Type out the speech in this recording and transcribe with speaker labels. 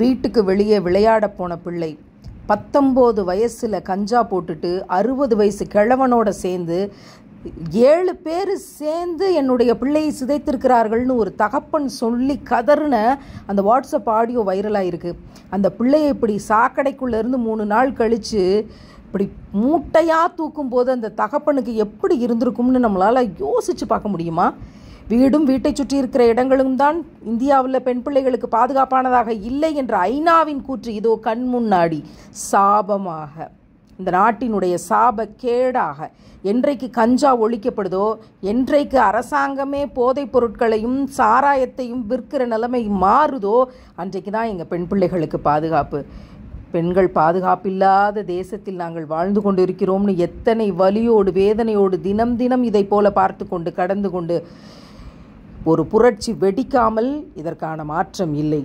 Speaker 1: வீட்டுக்கு வெளியே விளையாட போன பிள்ளை பத்தொம்போது வயசில் கஞ்சா போட்டுட்டு அறுபது வயசு கிழவனோட சேர்ந்து ஏழு பேர் சேர்ந்து என்னுடைய பிள்ளையை சிதைத்திருக்கிறார்கள்னு ஒரு தகப்பன் சொல்லி கதறின அந்த வாட்ஸ்அப் ஆடியோ வைரலாக இருக்குது அந்த பிள்ளையை இப்படி சாக்கடைக்குள்ளேருந்து மூணு நாள் கழித்து இப்படி மூட்டையாக தூக்கும் போது அந்த தகப்பனுக்கு எப்படி இருந்திருக்கும்னு நம்மளால் யோசித்து பார்க்க முடியுமா வீடும் வீட்டை சுற்றி இருக்கிற இடங்களும் தான் இந்தியாவில் பெண் பிள்ளைகளுக்கு பாதுகாப்பானதாக இல்லை என்ற ஐநாவின் கூற்று இதோ கண் முன்னாடி சாபமாக இந்த நாட்டினுடைய சாப கேடாக என்றைக்கு கஞ்சா ஒழிக்கப்படுதோ என்றைக்கு அரசாங்கமே போதைப் பொருட்களையும் சாராயத்தையும் விற்கிற நிலைமை மாறுதோ அன்றைக்கு தான் எங்கள் பெண் பிள்ளைகளுக்கு பாதுகாப்பு பெண்கள் பாதுகாப்பில்லாத தேசத்தில் நாங்கள் வாழ்ந்து கொண்டு இருக்கிறோம்னு எத்தனை வலியோடு வேதனையோடு தினம் தினம் இதை போல பார்த்து கொண்டு கடந்து கொண்டு ஒரு புரட்சி வெடிக்காமல் இதற்கான மாற்றம் இல்லை